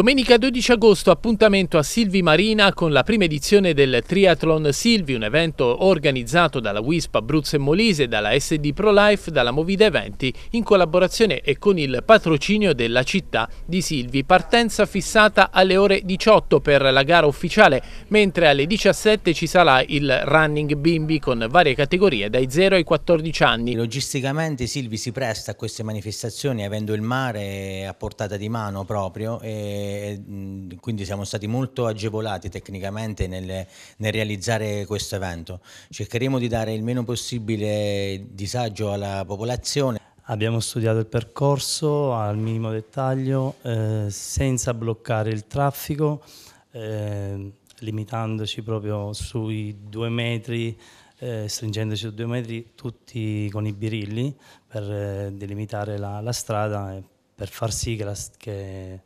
Domenica 12 agosto appuntamento a Silvi Marina con la prima edizione del Triathlon Silvi, un evento organizzato dalla WISP Abruzzo e Molise, dalla SD Pro Life, dalla Movida Eventi in collaborazione e con il patrocinio della città di Silvi. Partenza fissata alle ore 18 per la gara ufficiale, mentre alle 17 ci sarà il running bimbi con varie categorie dai 0 ai 14 anni. Logisticamente Silvi si presta a queste manifestazioni avendo il mare a portata di mano proprio e Mm, quindi siamo stati molto agevolati tecnicamente nel, nel realizzare questo evento. Cercheremo di dare il meno possibile disagio alla popolazione. Abbiamo studiato il percorso al minimo dettaglio, eh, senza bloccare il traffico, eh, limitandoci proprio sui due metri, eh, stringendoci su due metri tutti con i birilli per eh, delimitare la, la strada e per far sì che, la, che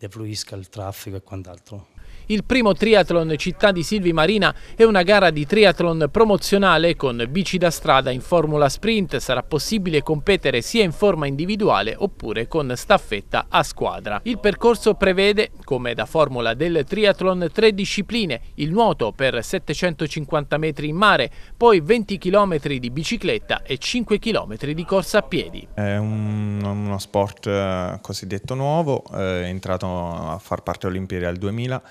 defluisca il traffico e quant'altro. Il primo triathlon Città di Silvi Marina è una gara di triathlon promozionale con bici da strada in formula sprint. Sarà possibile competere sia in forma individuale oppure con staffetta a squadra. Il percorso prevede, come da formula del triathlon, tre discipline. Il nuoto per 750 metri in mare, poi 20 km di bicicletta e 5 km di corsa a piedi. È un, uno sport eh, cosiddetto nuovo, eh, è entrato a far parte olimpiade al 2000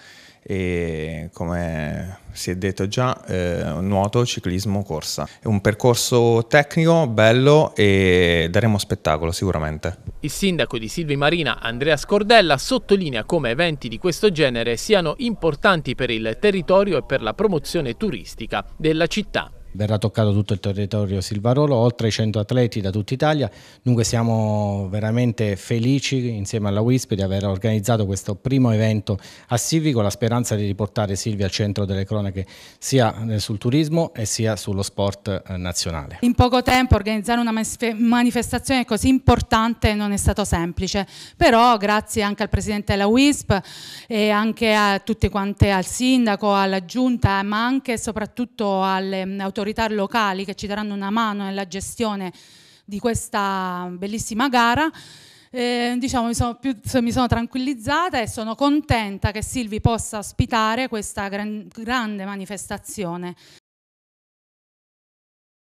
e come si è detto già eh, nuoto, ciclismo, corsa. È un percorso tecnico, bello e daremo spettacolo sicuramente. Il sindaco di Silvi Marina, Andrea Scordella, sottolinea come eventi di questo genere siano importanti per il territorio e per la promozione turistica della città verrà toccato tutto il territorio Silvarolo, oltre ai 100 atleti da tutta Italia, dunque siamo veramente felici insieme alla WISP di aver organizzato questo primo evento a Silvi con la speranza di riportare Silvia al centro delle cronache sia eh, sul turismo e sia sullo sport eh, nazionale. In poco tempo organizzare una manifestazione così importante non è stato semplice, però grazie anche al Presidente della WISP e anche a tutte quante, al Sindaco, alla Giunta, ma anche e soprattutto alle mm, autorità autorità locali che ci daranno una mano nella gestione di questa bellissima gara. Eh, diciamo, mi sono, più, mi sono, tranquillizzata e sono contenta che Silvi possa ospitare questa gran, grande manifestazione